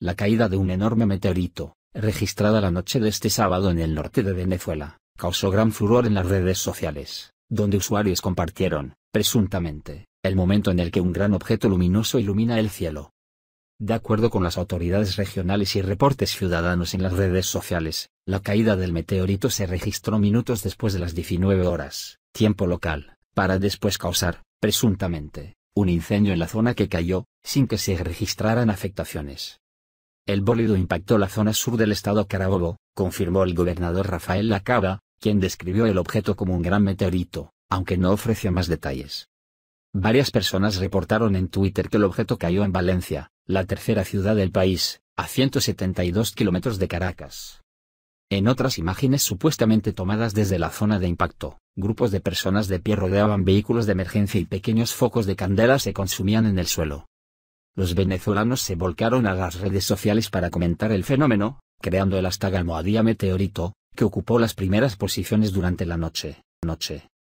la caída de un enorme meteorito, registrada la noche de este sábado en el norte de Venezuela, causó gran furor en las redes sociales, donde usuarios compartieron, presuntamente, el momento en el que un gran objeto luminoso ilumina el cielo. De acuerdo con las autoridades regionales y reportes ciudadanos en las redes sociales, la caída del meteorito se registró minutos después de las 19 horas, tiempo local, para después causar, presuntamente, un incendio en la zona que cayó, sin que se registraran afectaciones. El bólido impactó la zona sur del estado Carabobo, confirmó el gobernador Rafael Lacaba, quien describió el objeto como un gran meteorito, aunque no ofreció más detalles. Varias personas reportaron en Twitter que el objeto cayó en Valencia, la tercera ciudad del país, a 172 kilómetros de Caracas. En otras imágenes supuestamente tomadas desde la zona de impacto, grupos de personas de pie rodeaban vehículos de emergencia y pequeños focos de candela se consumían en el suelo los venezolanos se volcaron a las redes sociales para comentar el fenómeno, creando el hashtag almohadía meteorito, que ocupó las primeras posiciones durante la noche.